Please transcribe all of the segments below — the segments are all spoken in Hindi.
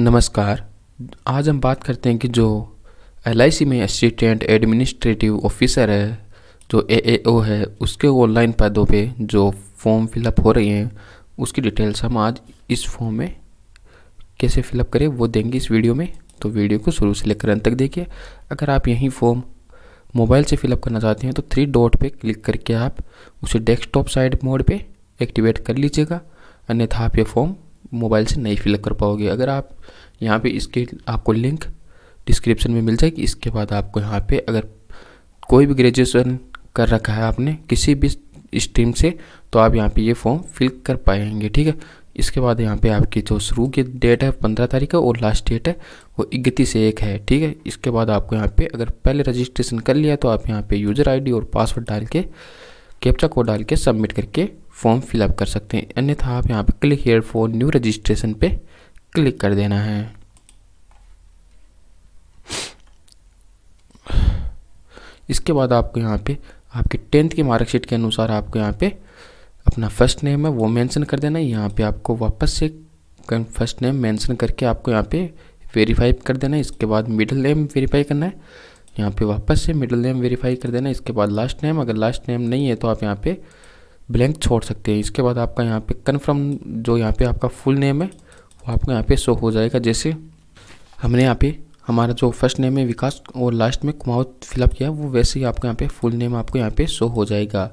नमस्कार आज हम बात करते हैं कि जो एल में असिस्टेंट एडमिनिस्ट्रेटिव ऑफिसर है जो ए है उसके ऑनलाइन पदों पे जो फॉर्म फिलअप हो रही हैं उसकी डिटेल्स हम आज इस फॉर्म में कैसे फिलअप करें वो देंगे इस वीडियो में तो वीडियो को शुरू से लेकर अंत तक देखिए अगर आप यही फॉर्म मोबाइल से फिलअप करना चाहते हैं तो थ्री डॉट पे क्लिक करके आप उसे डेस्कटॉप साइड मोड पे एक्टिवेट कर लीजिएगा अन्यथा आप ये फॉर्म मोबाइल से नहीं फिलअप कर पाओगे अगर आप यहाँ पे इसके आपको लिंक डिस्क्रिप्शन में मिल जाएगी इसके बाद आपको यहाँ पे अगर कोई भी ग्रेजुएशन कर रखा है आपने किसी भी स्ट्रीम से तो आप यहाँ पे ये फॉर्म फिल कर पाएंगे ठीक है इसके बाद यहाँ पे आपकी जो शुरू की डेट है पंद्रह तारीख है और लास्ट डेट है वो इकतीस एक है ठीक है इसके बाद आपको यहाँ पे अगर पहले रजिस्ट्रेशन कर लिया तो आप यहाँ पे यूज़र आईडी और पासवर्ड डाल के कैप्चा कोड डाल के सबमिट करके फॉर्म फिलअप कर सकते हैं अन्यथा आप यहाँ पर click here for new registration पे क्लिक कर देना है इसके बाद आपको यहाँ पे आपके टेंथ की मार्कशीट के अनुसार आपको यहाँ पे अपना फर्स्ट नेम है वो मेंशन कर देना है यहाँ पे आपको वापस से फर्स्ट नेम मेंशन करके आपको यहाँ पे वेरीफाई कर देना है इसके बाद मिडिल नेम वेरीफाई करना है यहाँ पे वापस से मिडिल नेम वेरीफाई कर देना है इसके बाद लास्ट नेम अगर लास्ट नेम नहीं है तो आप यहाँ पे ब्लैंक छोड़ सकते हैं इसके बाद आपका यहाँ पे कन्फर्म जो यहाँ पे आपका फुल नेम है वो आपको यहाँ पे शो हो जाएगा जैसे हमने यहाँ पे हमारा जो फर्स्ट नेम है विकास और लास्ट में कुमाऊत फिलअप किया वो वैसे ही आपको यहाँ पे फुल नेम आपको यहाँ पे शो हो जाएगा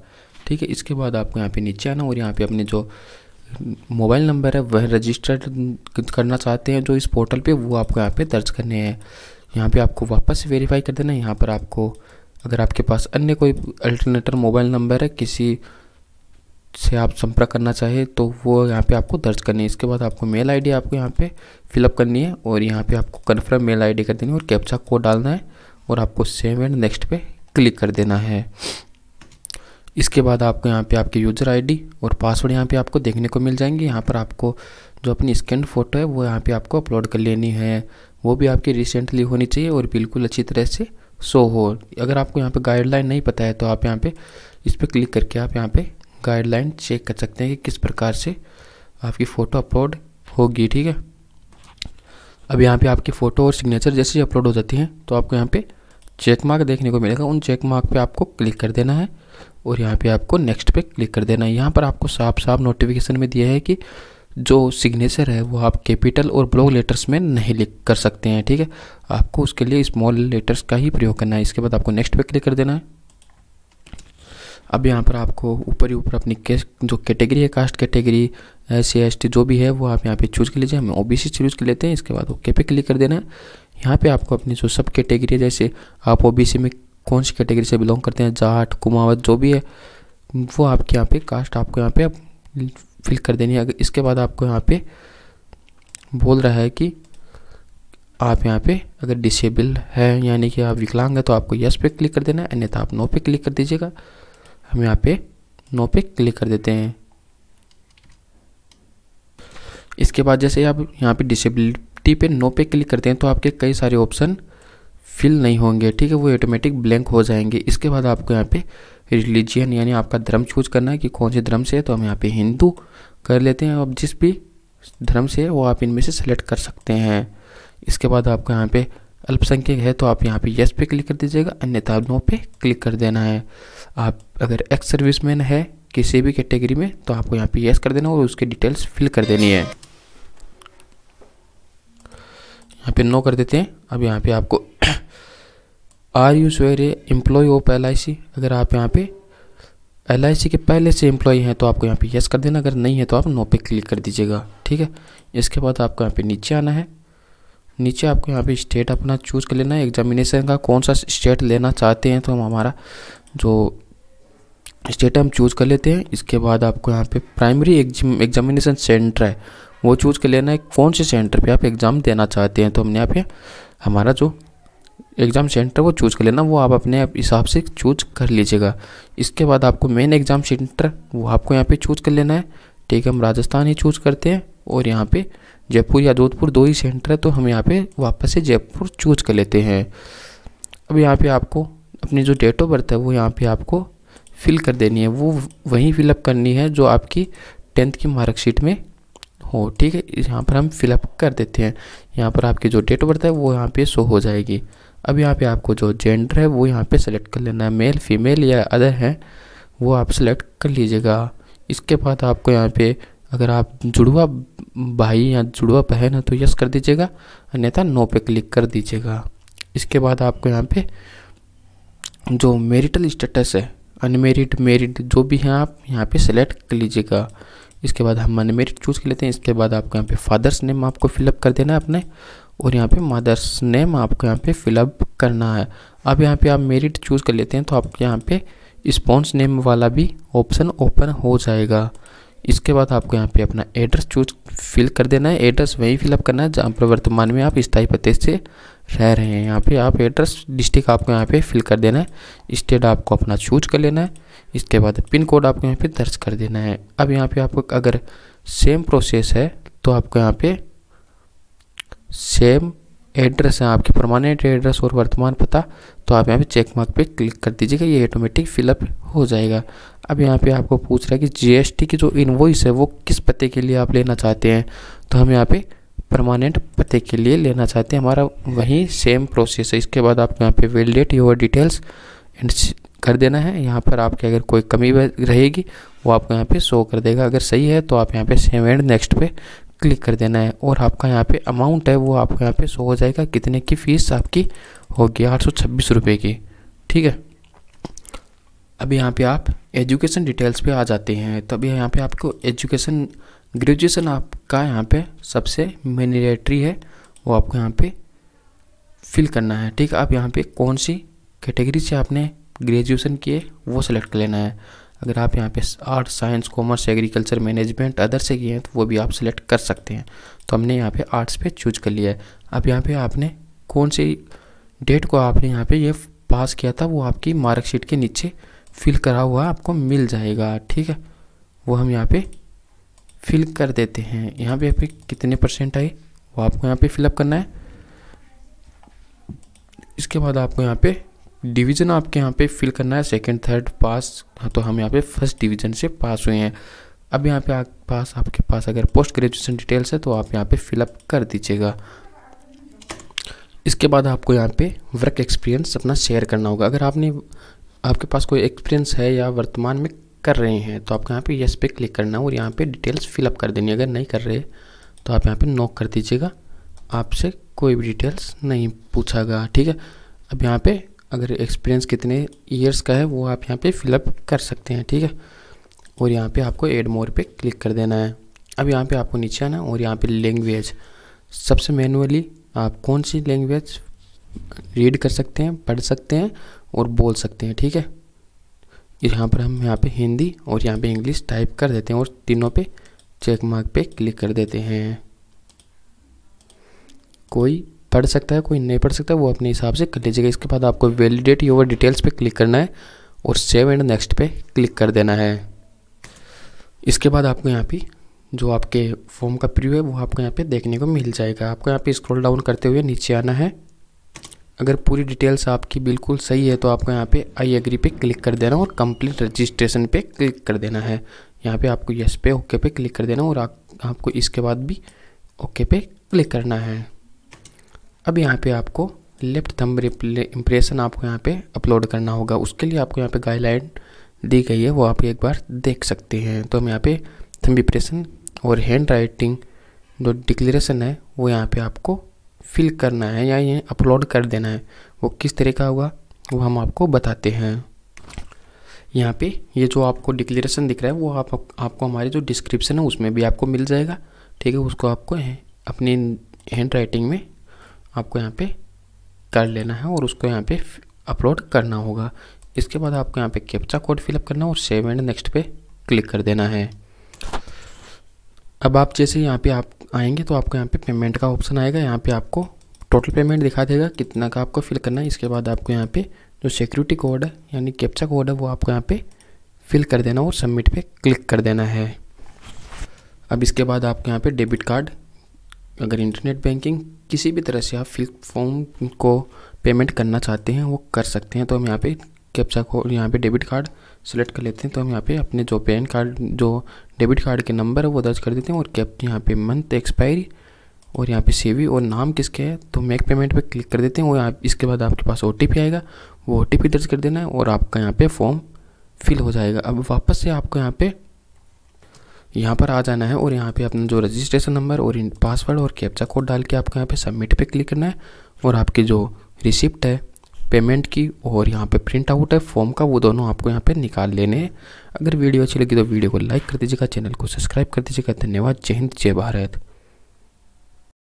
ठीक है इसके बाद आपको यहाँ पे नीचे आना और यहाँ पे अपने जो मोबाइल नंबर है वह रजिस्टर्ड करना चाहते हैं जो इस पोर्टल पे वो आपको यहाँ पे दर्ज करने हैं यहाँ पे आपको वापस वेरीफाई कर देना है यहाँ पर आपको अगर आपके पास अन्य कोई अल्टरनेटर मोबाइल नंबर है किसी से आप संपर्क करना चाहे तो वो यहाँ पे आपको दर्ज करनी है इसके बाद आपको मेल आईडी आपको यहाँ पे फिलअप करनी है और यहाँ पे आपको कन्फर्म मेल आईडी कर देनी है और कैप्चा कोड डालना है और आपको सेव एंड नेक्स्ट पे क्लिक कर देना है इसके बाद आपको यहाँ पे आपके यूज़र आईडी और पासवर्ड यहाँ पे आपको देखने को मिल जाएंगे यहाँ पर आपको जो अपनी स्कैन फ़ोटो है वो यहाँ पे आपको अपलोड कर लेनी है वो भी आपकी रिसेंटली होनी चाहिए और बिल्कुल अच्छी तरह से शो हो अगर आपको यहाँ पे गाइडलाइन नहीं पता है तो आप यहाँ पे इस पर क्लिक करके आप यहाँ पर गाइडलाइन चेक कर सकते हैं कि किस प्रकार से आपकी फ़ोटो अपलोड होगी ठीक है अब यहाँ पे आपकी फ़ोटो और सिग्नेचर जैसे ही अपलोड हो जाती हैं तो आपको यहाँ पे चेक मार्क देखने को मिलेगा उन चेक मार्क पे आपको क्लिक कर देना है और यहाँ पे आपको नेक्स्ट पे क्लिक कर देना है यहाँ पर आपको साफ साफ नोटिफिकेशन में दिया है कि जो सिग्नेचर है वो आप कैपिटल और ब्लॉक लेटर्स में नहीं लिख कर सकते हैं ठीक है आपको उसके लिए स्मॉल लेटर्स का ही प्रयोग करना है इसके बाद आपको नेक्स्ट पे क्लिक कर देना है अब यहाँ पर आपको ऊपर ही ऊपर अपनी केस जो कैटेगरी है caste category S C S T जो भी है वो आप यहाँ पे चूज़ कर लीजिए हम ओ बी सी चूज़ कर लेते हैं इसके बाद ओके पे क्लिक कर देना है यहाँ पर आपको अपनी जो सब कैटेगरी है जैसे आप ओ बी सी में कौन सी कैटेगरी से बिलोंग करते हैं जाट कुमावत जो भी है वो आपके यहाँ पर कास्ट आपको यहाँ पे आप फिल कर देनी है अगर इसके बाद आपको यहाँ पे बोल रहा है कि आप यहाँ पे अगर डिसेबल है यानी कि आप विकलांग है तो आपको यस पे क्लिक कर देना है अन्यथा आप नो पे क्लिक कर दीजिएगा हम यहाँ पे नो पे क्लिक कर देते हैं इसके बाद जैसे आप यहाँ पे डिसेबिलिटी पे नो पे क्लिक करते हैं तो आपके कई सारे ऑप्शन फिल नहीं होंगे ठीक है वो ऑटोमेटिक ब्लैंक हो जाएंगे इसके बाद आपको यहाँ पे रिलीजियन यानी आपका धर्म चूज करना है कि कौन से धर्म से है तो हम यहाँ पे हिंदू कर लेते हैं अब जिस भी धर्म से है वो आप इनमें से सेलेक्ट कर सकते हैं इसके बाद आपको यहाँ पे अल्पसंख्यक है तो आप यहाँ पे यस पे क्लिक कर दीजिएगा अन्यथा आप नो पे क्लिक कर देना है आप अगर एक्स सर्विसमैन है किसी भी कैटेगरी में तो आपको यहाँ पे यस कर देना और उसकी डिटेल्स फिल कर देनी है यहाँ पे नो कर देते हैं अब यहाँ पे आपको are you swear a employ of L अगर आप यहाँ पे एल के पहले से एम्प्लॉय हैं तो आपको यहाँ पे यस कर देना अगर नहीं है तो आप नो पे क्लिक कर दीजिएगा ठीक है इसके बाद आपको यहाँ पे नीचे आना है नीचे आपको यहाँ पे स्टेट अपना चूज़ कर लेना है एग्जामिनेशन का कौन सा स्टेट लेना चाहते हैं तो हम हमारा जो स्टेट हम चूज़ कर लेते हैं इसके बाद आपको यहाँ पे प्राइमरी एग्जामिनेशन सेंटर है वो चूज़ कर लेना है कौन से सेंटर पे आप एग्ज़ाम देना चाहते हैं तो हमने यहाँ पे हमारा जो एग्ज़ाम सेंटर वो चूज़ कर लेना वो आप अपने हिसाब से चूज़ कर लीजिएगा इसके बाद आपको मेन एग्ज़ाम सेंटर वो आपको यहाँ पर चूज़ कर लेना है ठीक है हम राजस्थान ही चूज़ करते हैं और यहाँ पर जयपुर या जोधपुर दो ही सेंटर है तो हम यहाँ पे वापस से जयपुर चूज कर लेते हैं अब यहाँ पे आपको अपनी जो डेट ऑफ बर्थ है वो यहाँ पे आपको फिल कर देनी है वो वहीं फिलअप करनी है जो आपकी टेंथ की मार्कशीट में हो ठीक है यहाँ पर हम फिलअप कर देते हैं यहाँ पर आपकी जो डेट ऑफ बर्थ है वो यहाँ पर शो हो जाएगी अब यहाँ पर आपको जो जेंडर है वो यहाँ पर सेलेक्ट कर लेना है मेल फीमेल या अदर हैं वो आप सेलेक्ट कर लीजिएगा इसके बाद आपको यहाँ पे अगर आप जुड़वा भाई या जुड़वा बहन है तो यस कर दीजिएगा अन्यथा नो पे क्लिक कर दीजिएगा इसके बाद आपको यहाँ पे जो मेरिटल स्टेटस है अनमेरिड मेरिड जो भी हैं आप यहाँ पे सेलेक्ट कर लीजिएगा इसके बाद हम अनमेरिड चूज़ कर लेते हैं इसके बाद आपको यहाँ पे फादर्स नेम आपको फिलअप कर देना है अपने और यहाँ पे मदर्स नेम आपको यहाँ पे फिलअप करना है अब यहाँ पे आप मेरिट चूज़ कर लेते हैं तो आपके यहाँ पे स्पॉन्स नेम वाला भी ऑप्शन ओपन हो जाएगा इसके बाद आपको यहाँ पे अपना एड्रेस चूज फिल कर देना है एड्रेस वहीं फिलअप करना है जहाँ पर वर्तमान में आप स्थाई पते से रह रहे हैं यहाँ पे आप एड्रेस डिस्ट्रिक्ट आपको यहाँ पे फिल कर देना है स्टेट आपको अपना चूज कर लेना है इसके बाद पिन कोड आपको यहाँ पे दर्ज कर देना है अब यहाँ पे आपको अगर सेम प्रोसेस है तो आपको यहाँ पे सेम एड्रेस है आपके परमानेंट एड्रेस और वर्तमान पता तो आप यहाँ पे चेक मार्क पे क्लिक कर दीजिएगा ये ऑटोमेटिक फिलअप हो जाएगा अब यहाँ पे आपको पूछ रहा है कि जीएसटी की जो इनवॉइस है वो किस पते के लिए आप लेना चाहते हैं तो हम यहाँ पे परमानेंट पते के लिए लेना चाहते हैं हमारा वही सेम प्रोसेस है इसके बाद आपको यहाँ पर वेलडेट योर डिटेल्स एंड कर देना है यहाँ पर आपके अगर कोई कमी रहेगी वो आपको यहाँ पे शो कर देगा अगर सही है तो आप यहाँ पे सेम एंड नेक्स्ट पे क्लिक कर देना है और आपका यहाँ पे अमाउंट है वो आपको यहाँ पे शो हो जाएगा कितने की फ़ीस आपकी होगी आठ सौ छब्बीस रुपये की ठीक है अब यहाँ पे आप एजुकेशन डिटेल्स पे आ जाते हैं अभी यहाँ पे आपको एजुकेशन ग्रेजुएशन आपका यहाँ पे सबसे मैनिटरी है वो आपको यहाँ पे फिल करना है ठीक है आप यहाँ पे कौन सी कैटेगरी से आपने ग्रेजुएशन किए वो सेलेक्ट कर लेना है अगर आप यहाँ पे art science commerce agriculture management other से किए हैं तो वो भी आप सेलेक्ट कर सकते हैं तो हमने यहाँ पे आर्ट्स पे चूज कर लिया है अब यहाँ पे आपने कौन सी डेट को आपने यहाँ पे ये यह पास किया था वो आपकी मार्कशीट के नीचे फिल करा हुआ आपको मिल जाएगा ठीक है वो हम यहाँ पर फिल कर देते हैं यहाँ पर पे कितने परसेंट आए वो आपको यहाँ पर फिलअप करना है इसके बाद आपको यहाँ पर डिवीज़न आपके यहाँ पे फिल करना है सेकंड थर्ड पास हाँ तो हम यहाँ पे फर्स्ट डिवीज़न से पास हुए हैं अब यहाँ पे आप पास आपके पास अगर पोस्ट ग्रेजुएशन डिटेल्स है तो आप यहाँ पे फिलअप कर दीजिएगा इसके बाद आपको यहाँ पे वर्क एक्सपीरियंस अपना शेयर करना होगा अगर आपने आपके पास कोई एक्सपीरियंस है या वर्तमान में कर रहे हैं तो आपको यहाँ पर यस पे क्लिक करना है और यहाँ पर डिटेल्स फिलअप कर देनी अगर नहीं कर रहे तो आप यहाँ पर नॉक कर दीजिएगा आपसे कोई भी डिटेल्स नहीं पूछा गया ठीक है अब यहाँ पे अगर एक्सपीरियंस कितने ईयर्स का है वो आप यहाँ पे फिलअप कर सकते हैं ठीक है और यहाँ पे आपको एड मोर पे क्लिक कर देना है अब यहाँ पे आपको नीचे आना और यहाँ पे लैंग्वेज सबसे मैनुअली आप कौन सी लैंग्वेज रीड कर सकते हैं पढ़ सकते हैं और बोल सकते हैं ठीक है यहाँ पर हम यहाँ पे हिंदी और यहाँ पे इंग्लिश टाइप कर देते हैं और तीनों पे चेक मार्क पे क्लिक कर देते हैं कोई पढ़ सकता है कोई नहीं पढ़ सकता वो अपने हिसाब से कर लीजिएगा इसके बाद आपको वैलिडेट योर डिटेल्स पे क्लिक करना है और सेव एंड नेक्स्ट पे क्लिक कर देना है इसके बाद आपको यहाँ पे जो आपके फॉर्म का प्रिव्यू है वो आपको यहाँ पे देखने को मिल जाएगा आपको यहाँ पे स्क्रॉल डाउन करते हुए नीचे आना है अगर पूरी डिटेल्स आपकी बिल्कुल सही है तो आपको यहाँ पे आई एग्री पे क्लिक कर देना और कंप्लीट रजिस्ट्रेशन पे क्लिक कर देना है यहाँ पे आपको यस पे ओके पे क्लिक कर देना और आप, आपको इसके बाद भी ओके पे क्लिक करना है अब यहाँ पे आपको लेफ्ट थंब इम्प्रेशन आपको यहाँ पे अपलोड करना होगा उसके लिए आपको यहाँ पे गाइडलाइन दी गई है वो आप एक बार देख सकते हैं तो हम यहाँ पे थंब इम्प्रेशन और हैंड राइटिंग जो डिक्लेरेशन है वो यहाँ पे आपको फिल करना है या ये अपलोड कर देना है वो किस तरह का होगा वो हम आपको बताते हैं यहाँ पे ये जो आपको डिक्लेरेशन दिख रहा है वो आप, आपको हमारे जो डिस्क्रिप्शन है उसमें भी आपको मिल जाएगा ठीक है उसको आपको अपनी हैंड राइटिंग में आपको यहाँ पे कर लेना है और उसको यहाँ पे अपलोड करना होगा इसके बाद आपको यहाँ पे कैप्चा कोड फिलअप करना और सेव एंड नेक्स्ट पे क्लिक कर देना है अब आप जैसे यहाँ पे आप आएंगे तो आपको यहाँ पे पेमेंट का ऑप्शन आएगा यहाँ पे आपको टोटल पेमेंट दिखा देगा कितना का आपको फिल करना है इसके बाद आपको यहाँ पे जो सिक्योरिटी कोड है यानी कैप्चा कोड है वो आपको यहाँ पे फिल कर देना और सबमिट पे क्लिक कर देना है अब इसके बाद आपको यहाँ पे डेबिट कार्ड अगर इंटरनेट बैंकिंग किसी भी तरह से आप फिल फॉर्म को पेमेंट करना चाहते हैं वो कर सकते हैं तो हम यहाँ पे कैप्चा को यहाँ पे डेबिट कार्ड सेलेक्ट कर लेते हैं तो हम यहाँ पे अपने जो पैन कार्ड जो डेबिट कार्ड के नंबर है वो दर्ज कर देते हैं और कैप यहाँ पे मंथ एक्सपायरी और यहाँ पे सेवी और नाम किसके है तो मेक पेमेंट पे क्लिक कर देते हैं और यहाँ इसके बाद आपके पास ओ आएगा वो ओ दर्ज कर देना है और आपका यहाँ पर फॉर्म फिल हो जाएगा अब वापस से आपको यहाँ पर यहाँ पर आ जाना है और यहाँ पे अपना जो रजिस्ट्रेशन नंबर और पासवर्ड और कैप्चा कोड डाल के आपको यहाँ पे सबमिट पे क्लिक करना है और आपकी जो रिसिप्ट है पेमेंट की और यहाँ पे प्रिंट आउट है फॉर्म का वो दोनों आपको यहाँ पे निकाल लेने हैं अगर वीडियो अच्छी लगी तो वीडियो को लाइक कर दीजिएगा चैनल को सब्सक्राइब कर दीजिएगा धन्यवाद जय हिंद जय भारत